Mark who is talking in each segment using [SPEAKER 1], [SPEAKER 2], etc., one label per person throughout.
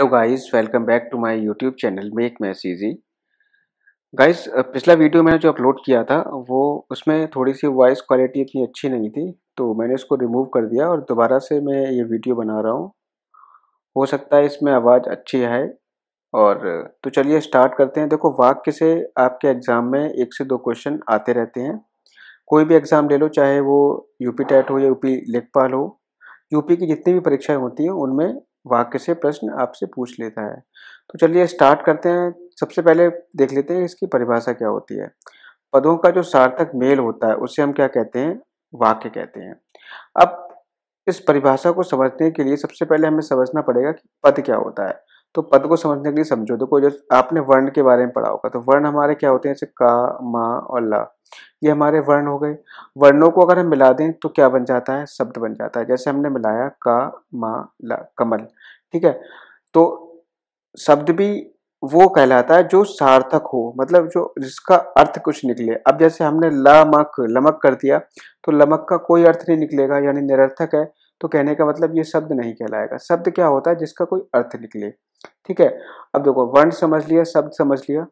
[SPEAKER 1] hello guys welcome back to my YouTube channel make mass easy guys पिछला video मैंने जो upload किया था वो उसमें थोड़ी सी वॉइस क्वालिटी इतनी अच्छी नहीं थी तो मैंने उसको रिमूव कर दिया और दोबारा से मैं ये वीडियो बना रहा हूँ हो सकता है इसमें आवाज़ अच्छी है और तो चलिए स्टार्ट करते हैं देखो वाक्य से आपके एग्ज़ाम में एक से दो क्वेश्चन आते रहते हैं कोई भी एग्ज़ाम ले लो चाहे वो यूपी टेट हो या यूपी लेखपाल हो यूपी की जितनी भी परीक्षाएं होती हैं उनमें वाक्य से प्रश्न आपसे पूछ लेता है तो चलिए स्टार्ट करते हैं सबसे पहले देख लेते हैं इसकी परिभाषा क्या होती है पदों का जो सार्थक मेल होता है उसे हम क्या कहते हैं वाक्य कहते हैं अब इस परिभाषा को समझने के लिए सबसे पहले हमें समझना पड़ेगा कि पद क्या होता है तो पद को समझने के लिए समझो देखो जो आपने वर्ण के बारे में पढ़ा होगा तो वर्ण हमारे क्या होते हैं जैसे का मा और ला ये हमारे वर्ण हो गए वर्णों को अगर हम मिला दें तो क्या बन जाता है शब्द बन जाता है जैसे हमने मिलाया का मा ला कमल ठीक है तो शब्द भी वो कहलाता है जो सार्थक हो मतलब जो जिसका अर्थ कुछ निकले अब जैसे हमने लमक लमक कर दिया तो लमक का कोई अर्थ नहीं निकलेगा यानी निरर्थक है तो कहने का मतलब ये शब्द नहीं कहलाएगा शब्द क्या होता है जिसका कोई अर्थ निकले ठीक है अब देखो वर्ण समझ लिया शब्द समझ लिया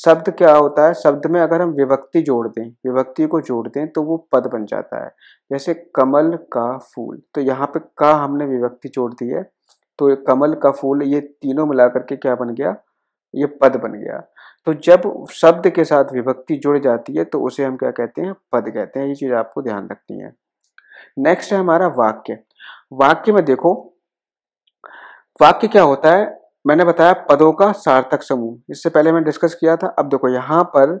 [SPEAKER 1] शब्द क्या होता है शब्द में अगर हम विभक्ति जोड़ दें विभक्ति को जोड़ दें तो वो पद बन जाता है जैसे कमल का फूल तो यहाँ पे का हमने विभक्ति जोड़ दी है तो कमल का फूल ये तीनों मिला करके क्या बन गया ये पद बन गया तो जब शब्द के साथ विभक्ति जुड़ जाती है तो उसे हम क्या कहते हैं पद कहते हैं ये चीज़ आपको ध्यान रखनी है नेक्स्ट है हमारा वाक्य वाक्य में देखो वाक्य क्या होता है मैंने बताया पदों का सार्थक समूह इससे पहले मैंने डिस्कस किया था अब देखो यहाँ पर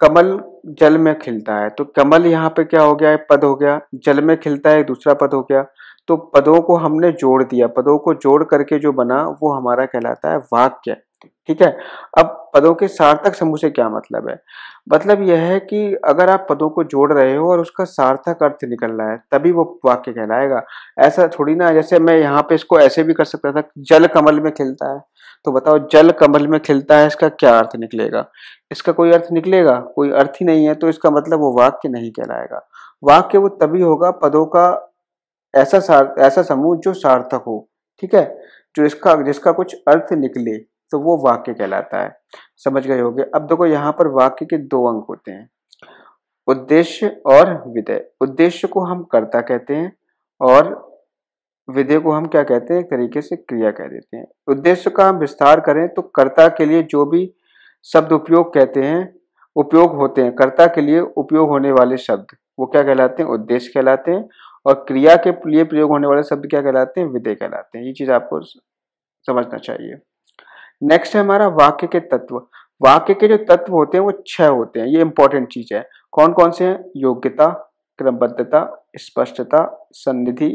[SPEAKER 1] कमल जल में खिलता है तो कमल यहाँ पे क्या हो गया है पद हो गया जल में खिलता है दूसरा पद हो गया तो पदों को हमने जोड़ दिया पदों को जोड़ करके जो बना वो हमारा कहलाता है वाक्य ठीक है अब पदों के सार्थक समूह से क्या मतलब है मतलब यह है कि अगर आप पदों को जोड़ रहे हो और उसका सार्थक अर्थ निकल रहा है तभी वो वाक्य कहलाएगा ऐसा थोड़ी ना जैसे मैं यहाँ पे इसको ऐसे भी कर सकता था जल कमल में खिलता है तो बताओ जल कमल में खिलता है इसका क्या अर्थ निकलेगा इसका कोई अर्थ निकलेगा कोई अर्थ ही नहीं है तो इसका मतलब वो वाक्य नहीं कहलाएगा वाक्य वो तभी होगा पदों का ऐसा ऐसा समूह जो सार्थक हो ठीक है जो इसका जिसका कुछ अर्थ निकले तो वो वाक्य कहलाता है समझ गए होगे अब देखो यहाँ पर वाक्य के दो अंक होते हैं उद्देश्य और विधेय उद्देश्य को हम कर्ता कहते हैं और विधेय को हम क्या कहते हैं एक तरीके से क्रिया कह देते हैं उद्देश्य का हम विस्तार करें तो कर्ता के लिए जो भी शब्द उपयोग कहते हैं उपयोग होते हैं कर्ता के लिए उपयोग होने वाले शब्द वो क्या कहलाते हैं उद्देश्य कहलाते हैं और क्रिया के लिए प्रयोग होने वाले शब्द क्या कहलाते हैं विधेय कहलाते हैं ये चीज़ आपको समझना चाहिए नेक्स्ट है हमारा वाक्य के तत्व वाक्य के जो तत्व होते हैं वो छह होते हैं ये इंपॉर्टेंट चीज है कौन कौन से हैं योग्यता क्रमबद्धता स्पष्टता सन्निधि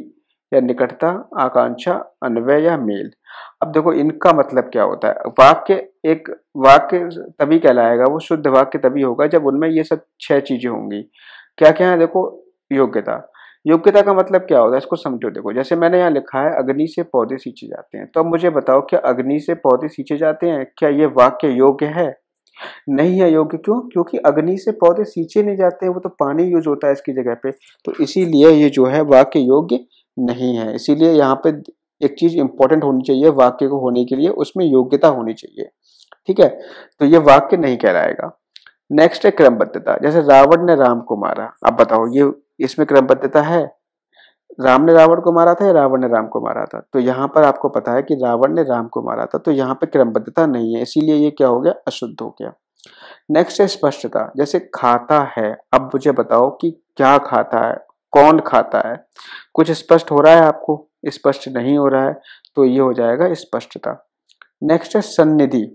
[SPEAKER 1] या निकटता आकांक्षा अन्वय या मेल अब देखो इनका मतलब क्या होता है वाक्य एक वाक्य तभी कहलाएगा वो शुद्ध वाक्य तभी होगा जब उनमें ये सब छह चीजें होंगी क्या क्या है देखो योग्यता योग्यता का मतलब क्या होता है इसको समझो देखो जैसे मैंने यहाँ लिखा है अग्नि से पौधे सींचे जाते हैं तो अब मुझे बताओ क्या अग्नि से पौधे सींचे जाते हैं क्या ये वाक्य योग्य है नहीं है योग्य क्यों क्योंकि अग्नि से पौधे सींचे नहीं जाते हैं वो तो पानी यूज होता है इसकी जगह पे तो इसीलिए ये जो है वाक्य योग्य नहीं है इसीलिए यहाँ पे एक चीज इंपॉर्टेंट होनी चाहिए वाक्य को होने के लिए उसमें योग्यता होनी चाहिए ठीक है तो ये वाक्य नहीं कहलाएगा नेक्स्ट है क्रमबद्धता जैसे रावण ने राम को मारा अब बताओ ये इसमें क्रमबद्धता है राम ने रावण को मारा था या रावण ने राम को मारा था तो यहाँ पर आपको पता है कि रावण ने राम को मारा था तो यहाँ पर क्रमबद्धता नहीं है इसीलिए ये क्या हो गया अशुद्ध हो गया नेक्स्ट है स्पष्टता जैसे खाता है अब मुझे बताओ कि क्या खाता है कौन खाता है कुछ स्पष्ट हो रहा है आपको स्पष्ट नहीं हो रहा है तो ये हो जाएगा स्पष्टता नेक्स्ट है सन्निधि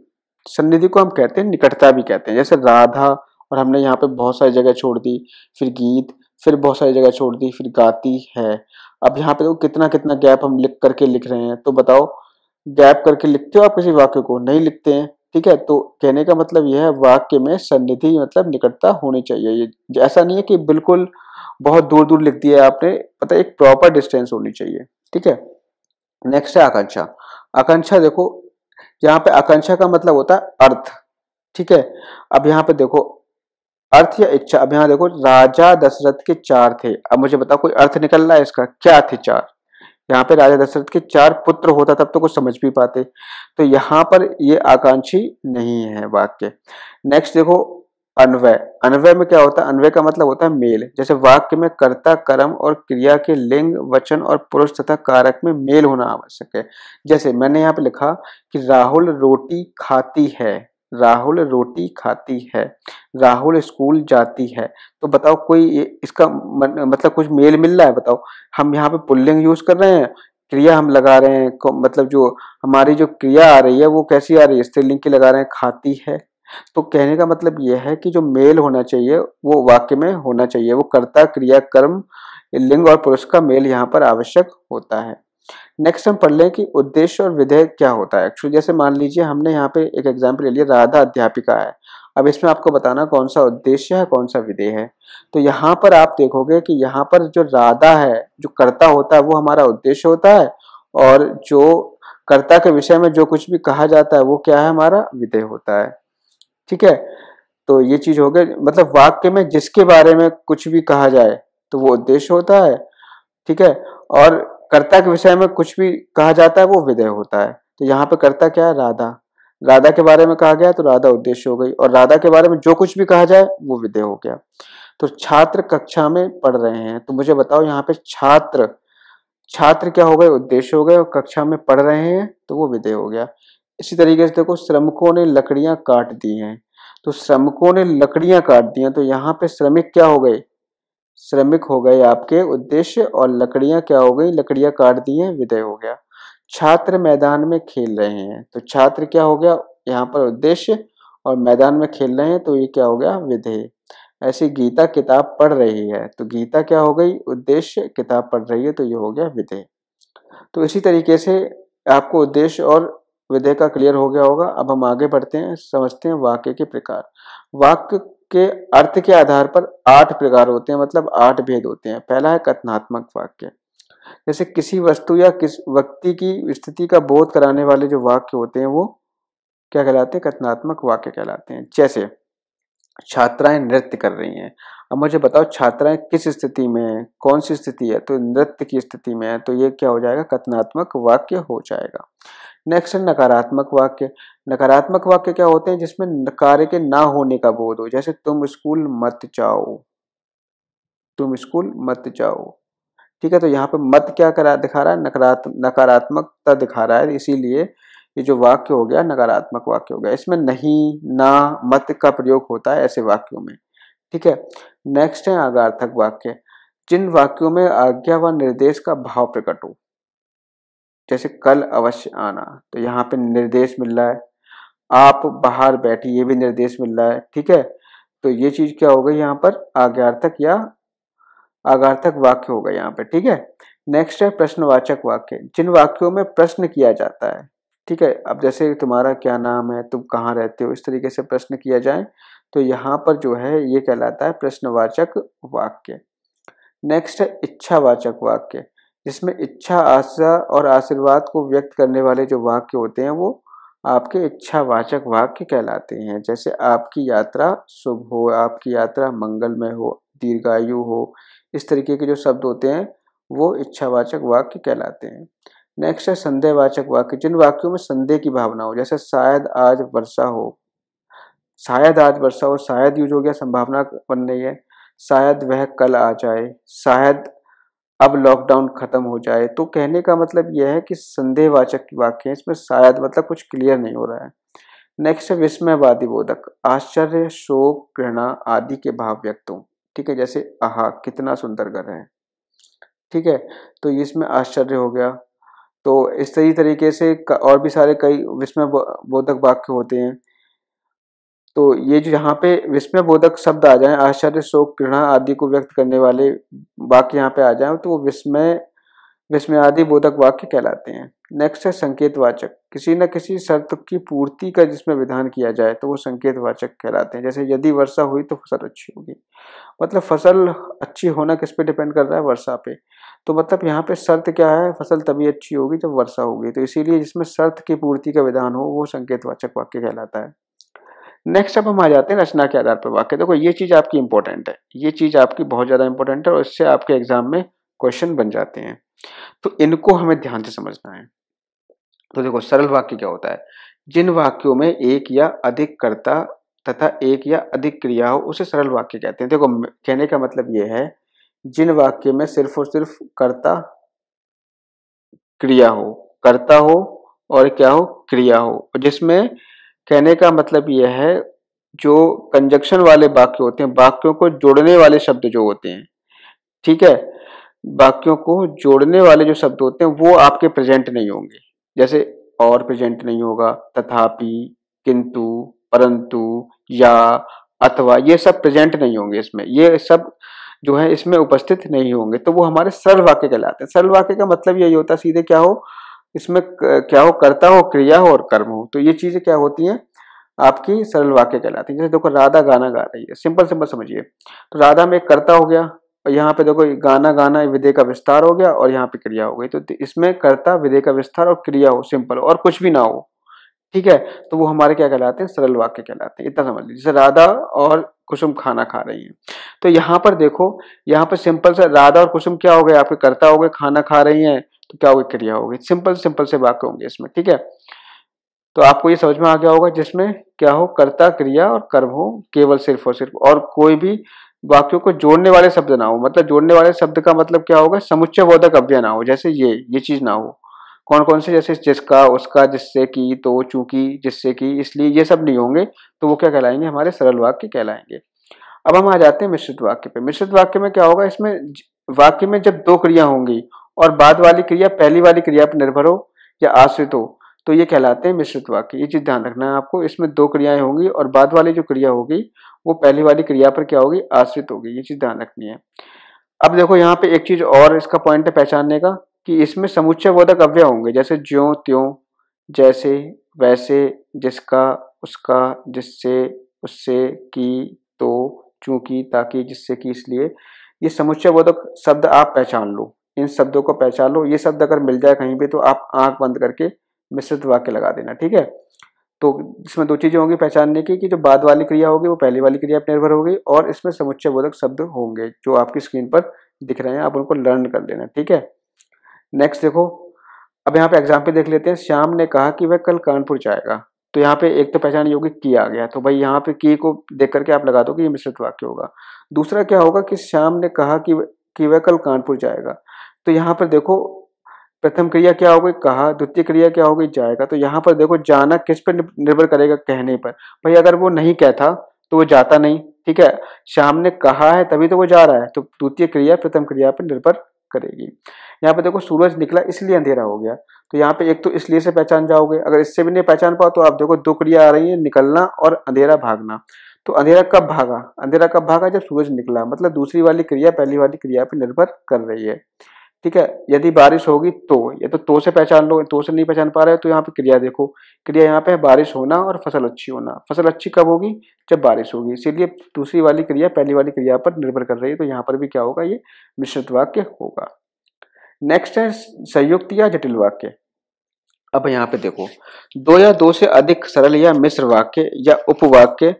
[SPEAKER 1] सन्निधि को हम कहते हैं निकटता भी कहते हैं जैसे राधा और हमने यहाँ पे बहुत सारी जगह छोड़ दी फिर गीत फिर बहुत सारी जगह छोड़ दी फिर गाती है अब यहाँ पे देखो कितना कितना गैप हम लिख करके लिख रहे हैं तो बताओ गैप करके लिखते हो आप किसी वाक्य को नहीं लिखते हैं ठीक है तो कहने का मतलब यह है वाक्य में सन्निधि मतलब निकटता होनी चाहिए ये ऐसा नहीं है कि बिल्कुल बहुत दूर दूर लिख दिया है आपने पता एक प्रॉपर डिस्टेंस होनी चाहिए ठीक है नेक्स्ट है आकांक्षा आकांक्षा देखो यहाँ पे आकांक्षा का मतलब होता है अर्थ ठीक है अब यहाँ पे देखो अर्थ या इच्छा अब यहाँ देखो राजा दशरथ के चार थे अब मुझे बताओ कोई अर्थ निकल रहा है इसका क्या थे चार यहाँ पे राजा दशरथ के चार पुत्र होता तब तो कुछ समझ भी पाते तो यहाँ पर ये आकांक्षी नहीं है वाक्य नेक्स्ट देखो अन्वय अन्वय में क्या होता है अनवय का मतलब होता है मेल जैसे वाक्य में कर्ता कर्म और क्रिया के लिंग वचन और पुरुष तथा कारक में मेल होना आवश्यक है जैसे मैंने यहाँ पे लिखा कि राहुल रोटी खाती है राहुल रोटी खाती है राहुल स्कूल जाती है तो बताओ कोई इसका मतलब कुछ मेल मिल रहा है बताओ हम यहाँ पे पुल्लिंग यूज कर रहे हैं क्रिया हम लगा रहे हैं मतलब जो हमारी जो क्रिया आ रही है वो कैसी आ रही है स्त्रीलिंग की लगा रहे हैं खाती है तो कहने का मतलब यह है कि जो मेल होना चाहिए वो वाक्य में होना चाहिए वो कर्ता क्रिया कर्म लिंग और पुरुष का मेल यहाँ पर आवश्यक होता है नेक्स्ट हम पढ़ लें कि उद्देश्य और विधेय क्या होता है एक्चुअली जैसे मान लीजिए हमने यहाँ पे एक एग्जाम्पल ले लिया राधा अध्यापिका है अब इसमें आपको बताना कौन सा उद्देश्य है कौन सा विधेय है तो यहाँ पर आप देखोगे कि यहाँ पर जो राधा है जो कर्ता होता है वो हमारा उद्देश्य होता है और जो कर्ता के विषय में जो कुछ भी कहा जाता है वो क्या है हमारा विधेय होता है ठीक है तो ये चीज हो गई मतलब वाक्य में जिसके बारे में कुछ भी कहा जाए तो वो उद्देश्य होता है ठीक है और कर्ता के विषय में कुछ भी कहा जाता है वो विदय होता है तो यहाँ पे कर्ता क्या है राधा राधा के बारे में कहा गया तो राधा उद्देश्य हो गई और राधा के बारे में जो कुछ भी कहा जाए वो विदय हो गया तो छात्र कक्षा में पढ़ रहे हैं तो मुझे बताओ यहाँ पे छात्र छात्र क्या हो गए उद्देश्य हो गए और कक्षा में पढ़ रहे हैं तो वो विदय हो गया इसी तरीके से देखो श्रमिकों ने लकड़ियां काट दी हैं तो श्रमिकों ने लकड़ियां काट दी हैं तो यहाँ पे श्रमिक क्या हो गए श्रमिक हो गए आपके उद्देश्य और लकड़ियां क्या हो गई लकड़ियां काट दी हैं विदय हो गया छात्र मैदान में खेल रहे हैं तो छात्र क्या हो गया यहाँ पर उद्देश्य और मैदान में खेल रहे हैं तो ये क्या हो गया विधेय ऐसी गीता किताब पढ़ रही है तो गीता क्या हो गई उद्देश्य किताब पढ़ रही है तो ये हो गया विधेय तो इसी तरीके से आपको उद्देश्य और विधेय का क्लियर हो गया होगा अब हम आगे बढ़ते हैं समझते हैं वाक्य के प्रकार वाक्य के अर्थ के आधार पर आठ प्रकार होते हैं मतलब आठ भेद होते हैं पहला है कथनात्मक वाक्य जैसे किसी वस्तु या किस व्यक्ति की स्थिति का बोध कराने वाले जो वाक्य होते हैं वो क्या कहलाते हैं कथनात्मक वाक्य कहलाते हैं जैसे छात्राएं नृत्य कर रही हैं अब मुझे बताओ छात्राएं किस स्थिति में है कौन सी स्थिति है तो नृत्य की स्थिति में है तो ये क्या हो जाएगा कथनात्मक वाक्य हो जाएगा नेक्स्ट है नकारात्मक वाक्य नकारात्मक वाक्य क्या होते हैं जिसमें कार्य के ना होने का बोध हो जैसे तुम स्कूल मत जाओ तुम स्कूल मत जाओ ठीक है तो यहाँ पे मत क्या करा दिखा रहा है नकारात्मक नकारात्मकता दिखा रहा है इसीलिए ये जो वाक्य हो गया नकारात्मक वाक्य हो गया इसमें नहीं ना मत का प्रयोग होता है ऐसे वाक्यों में ठीक है नेक्स्ट है आगार्थक वाक्य जिन वाक्यों में आज्ञा व निर्देश का भाव प्रकट हो जैसे कल अवश्य आना तो यहाँ पे निर्देश मिल रहा है आप बाहर बैठिए ये भी निर्देश मिल रहा है ठीक है तो ये चीज क्या हो गई यहाँ पर आज्ञार्थक या आगार्थक वाक्य होगा यहाँ पर ठीक है नेक्स्ट है प्रश्नवाचक वाक्य जिन वाक्यों में प्रश्न किया जाता है ठीक है अब जैसे तुम्हारा क्या नाम है तुम कहाँ रहते हो इस तरीके से प्रश्न किया जाए तो यहाँ पर जो है ये कहलाता है प्रश्नवाचक वाक्य नेक्स्ट है इच्छावाचक वाक्य जिसमें इच्छा आशा और आशीर्वाद को व्यक्त करने वाले जो वाक्य होते हैं वो आपके इच्छावाचक वाक्य कहलाते हैं जैसे आपकी यात्रा शुभ हो आपकी यात्रा मंगलमय हो दीर्घायु हो इस तरीके के जो शब्द होते हैं वो इच्छावाचक वाक्य कहलाते हैं नेक्स्ट है संदेहवाचक वाक्य जिन वाक्यों में संदेह की भावना हो जैसे शायद आज वर्षा हो शायद आज वर्षा हो शायद यूज हो गया संभावना बन रही है शायद वह कल आ जाए शायद अब लॉकडाउन खत्म हो जाए तो कहने का मतलब यह है कि संदेहवाचक वाक्य है इसमें शायद मतलब कुछ क्लियर नहीं हो रहा है नेक्स्ट है विस्मयवादी बोधक आश्चर्य शोक घृणा आदि के भाव व्यक्त ठीक है जैसे आहा कितना सुंदर घर है ठीक है तो इसमें आश्चर्य हो गया तो इस तरी तरीके से और भी सारे कई विस्मय बोधक वाक्य होते हैं तो ये जो यहाँ पे विस्मय बोधक शब्द आ जाए आश्चर्य शोक घृणा आदि को व्यक्त करने वाले वाक्य यहाँ पे आ जाए तो वो विस्मय विस्मय आदि बोधक वाक्य कहलाते हैं नेक्स्ट है संकेतवाचक किसी न किसी शर्त की पूर्ति का जिसमें विधान किया जाए तो वो संकेतवाचक कहलाते हैं जैसे यदि वर्षा हुई तो फसल अच्छी होगी मतलब फसल अच्छी होना किस पे डिपेंड कर रहा है वर्षा पे तो मतलब यहाँ पे शर्त क्या है फसल तभी अच्छी होगी जब वर्षा होगी तो इसीलिए जिसमें शर्त की पूर्ति का विधान हो वो संकेतवाचक वाक्य कहलाता है नेक्स्ट अब हम आ जाते हैं रचना के आधार पर वाक्य देखो ये चीज़ आपकी इंपॉर्टेंट है ये चीज़ आपकी बहुत ज़्यादा इंपॉर्टेंट है और इससे आपके एग्जाम में क्वेश्चन बन जाते हैं तो इनको हमें ध्यान से समझना है तो देखो सरल वाक्य क्या होता है जिन वाक्यों में एक या अधिक कर्ता तथा एक या अधिक क्रिया हो उसे सरल वाक्य कहते हैं देखो कहने का मतलब यह है जिन वाक्य में सिर्फ और सिर्फ कर्ता क्रिया हो कर्ता हो और क्या हो क्रिया हो जिसमें कहने का मतलब यह है जो कंजक्शन वाले वाक्य होते हैं वाक्यों को जोड़ने वाले शब्द जो होते हैं ठीक है वाक्यों को जोड़ने वाले जो शब्द होते हैं वो आपके प्रेजेंट नहीं होंगे जैसे और प्रेजेंट नहीं होगा तथापि किंतु परंतु या अथवा ये सब प्रेजेंट नहीं होंगे इसमें ये सब जो है इसमें उपस्थित नहीं होंगे तो वो हमारे सरल वाक्य कहलाते हैं सरल वाक्य का मतलब यही होता है सीधे क्या हो इसमें क्या हो कर्ता हो क्रिया हो और कर्म हो तो ये चीजें क्या होती हैं आपकी सरल वाक्य कहलाती है जैसे देखो राधा गाना गा रही है सिंपल सिंपल समझिए तो राधा में एक कर्ता हो गया और यहाँ पे देखो गाना गाना विधेय का विस्तार हो गया और यहाँ पे क्रिया हो गई तो इसमें कर्ता विधेय का विस्तार और क्रिया हो सिंपल हो और कुछ भी ना हो ठीक है तो वो हमारे क्या कहलाते हैं सरल वाक्य कहलाते हैं इतना समझ लीजिए जैसे राधा और कुसुम खाना खा रही हैं तो यहाँ पर देखो यहाँ पर सिंपल सा राधा और कुसुम क्या हो गए आपके कर्ता हो गए खाना खा रही हैं तो क्या होगी क्रिया होगी सिंपल सिंपल से वाक्य होंगे इसमें ठीक है तो आपको ये समझ में आ गया होगा जिसमें क्या हो कर्ता क्रिया और कर्म हो केवल सिर्फ और सिर्फ और कोई भी वाक्यों को जोड़ने वाले शब्द ना हो मतलब जोड़ने वाले शब्द का मतलब क्या होगा समुच्चय बोधक अव्यय ना हो जैसे ये ये चीज ना हो कौन कौन से जैसे जिसका उसका जिससे की तो चूंकि जिससे की इसलिए ये सब नहीं होंगे तो वो क्या कहलाएंगे हमारे सरल वाक्य कहलाएंगे अब हम आ जाते हैं मिश्रित वाक्य पे मिश्रित वाक्य में क्या होगा इसमें वाक्य में जब दो क्रिया होंगी और बाद वाली क्रिया पहली वाली क्रिया पर निर्भर हो या आश्रित हो तो ये कहलाते हैं मिश्रित वाक्य ये चीज़ ध्यान रखना है आपको इसमें दो क्रियाएं होंगी और बाद वाली जो क्रिया होगी वो पहली वाली क्रिया पर क्या होगी आश्रित होगी ये चीज़ ध्यान रखनी है अब देखो यहाँ पे एक चीज़ और इसका पॉइंट है पहचानने का कि इसमें समुच्चय बोधक अव्यय होंगे जैसे ज्यो त्यों जैसे वैसे जिसका उसका जिससे उससे की तो चूंकि ताकि जिससे कि इसलिए ये समुच्चय बोधक शब्द आप पहचान लो इन शब्दों को पहचान लो ये शब्द अगर मिल जाए कहीं भी तो आप आंख बंद करके मिश्रित वाक्य लगा देना ठीक है तो इसमें दो चीज़ें होंगी पहचानने की कि जो बाद वाली क्रिया होगी वो पहले वाली क्रिया पर निर्भर होगी और इसमें समुच्चय बोधक शब्द होंगे जो आपकी स्क्रीन पर दिख रहे हैं आप उनको लर्न कर लेना ठीक है नेक्स्ट देखो अब यहाँ पे एग्जाम्पल देख लेते हैं श्याम ने कहा कि वह कल कानपुर जाएगा तो यहाँ पे एक तो पहचान योग्य की आ गया तो भाई यहाँ पे की को देख करके आप लगा दो कि ये मिश्रित वाक्य होगा दूसरा क्या होगा कि श्याम ने कहा कि कि वह कल कानपुर जाएगा तो यहाँ पर देखो प्रथम क्रिया क्या हो गई कहा द्वितीय क्रिया क्या हो गई जाएगा तो यहाँ पर देखो जाना किस पर निर्भर करेगा कहने पर भाई अगर वो नहीं कहता तो वो जाता नहीं ठीक है शाम ने कहा है तभी तो वो जा रहा है तो द्वितीय क्रिया प्रथम क्रिया पर निर्भर करेगी यहाँ पर देखो सूरज निकला इसलिए अंधेरा हो गया तो यहाँ पे एक तो इसलिए से पहचान जाओगे अगर इससे भी नहीं पहचान पाओ तो आप देखो दो क्रिया आ रही है निकलना और अंधेरा भागना तो अंधेरा कब भागा अंधेरा कब भागा जब सूरज निकला मतलब दूसरी वाली क्रिया पहली वाली क्रिया पर निर्भर कर रही है ठीक है यदि बारिश होगी तो या तो तो से पहचान लो तो से नहीं पहचान पा रहे हो तो यहाँ पे क्रिया देखो क्रिया यहाँ पे है बारिश होना और फसल अच्छी होना फसल अच्छी कब होगी जब बारिश होगी इसीलिए दूसरी वाली क्रिया पहली वाली क्रिया पर निर्भर कर रही है तो यहाँ पर भी क्या होगा ये मिश्रित वाक्य होगा नेक्स्ट है संयुक्त या जटिल वाक्य अब यहाँ पे देखो दो या दो से अधिक सरल या मिश्र वाक्य या उपवाक्य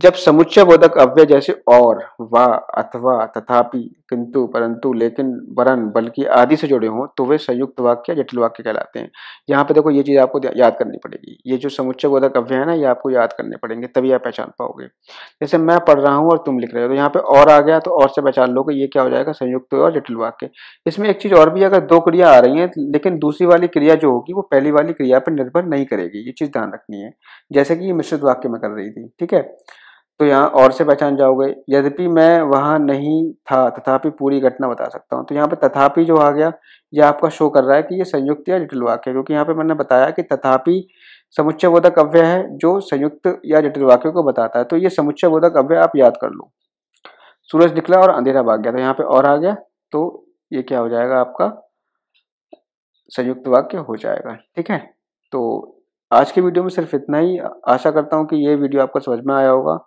[SPEAKER 1] जब समुच्चय बोधक अव्यय जैसे और वा अथवा तथापि किंतु परंतु लेकिन वरन बल्कि आदि से जुड़े हों तो वे संयुक्त वाक्य जटिल वाक्य कहलाते हैं यहाँ पे देखो ये चीज़ आपको याद करनी पड़ेगी ये जो समुच्चय बोधक अव्यय है ना ये आपको याद करने पड़ेंगे तभी आप पहचान पाओगे जैसे मैं पढ़ रहा हूँ और तुम लिख रहे हो तो यहाँ पे और आ गया तो और से पहचान लोगे ये क्या हो जाएगा संयुक्त और जटिल वाक्य इसमें एक चीज़ और भी अगर दो क्रिया आ रही है लेकिन दूसरी वाली क्रिया जो होगी वो पहली वाली क्रिया पर निर्भर नहीं करेगी ये चीज़ ध्यान रखनी है जैसे कि ये मिश्रित वाक्य में कर रही थी ठीक है तो यहाँ और से पहचान जाओगे यद्यपि मैं वहाँ नहीं था तथापि पूरी घटना बता सकता हूँ तो यहाँ पे तथापि जो आ गया ये आपका शो कर रहा है कि ये संयुक्त या जटिल वाक्य क्योंकि यहाँ पे मैंने बताया कि तथापि समुच्चय बोधक अव्यय है जो संयुक्त या जटिल वाक्यों को बताता है तो ये समुच्चय बोधक अव्यय आप याद कर लो सूरज निकला और अंधेरा भाग गया तो यहाँ पे और आ गया तो ये क्या हो जाएगा आपका संयुक्त वाक्य हो जाएगा ठीक है तो आज के वीडियो में सिर्फ इतना ही आशा करता हूँ कि ये वीडियो आपको समझ में आया होगा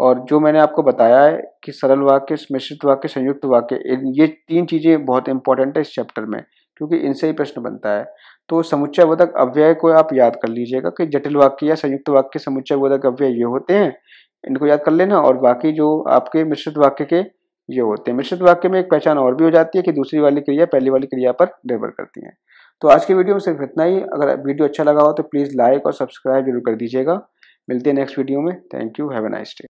[SPEAKER 1] और जो मैंने आपको बताया है कि सरल वाक्य मिश्रित वाक्य संयुक्त वाक्य ये तीन चीज़ें बहुत इंपॉर्टेंट है इस चैप्टर में क्योंकि इनसे ही प्रश्न बनता है तो समुच्चय बोधक अव्यय को आप याद कर लीजिएगा कि जटिल वाक्य या संयुक्त वाक्य समुच्चय बोधक अव्यय ये होते हैं इनको याद कर लेना और बाकी जो आपके मिश्रित वाक्य के ये होते हैं मिश्रित वाक्य में एक पहचान और भी हो जाती है कि दूसरी वाली क्रिया पहली वाली क्रिया पर निर्भर करती है तो आज की वीडियो में सिर्फ इतना ही अगर वीडियो अच्छा लगा हो तो प्लीज़ लाइक और सब्सक्राइब जरूर कर दीजिएगा मिलते हैं नेक्स्ट वीडियो में thank you have a nice day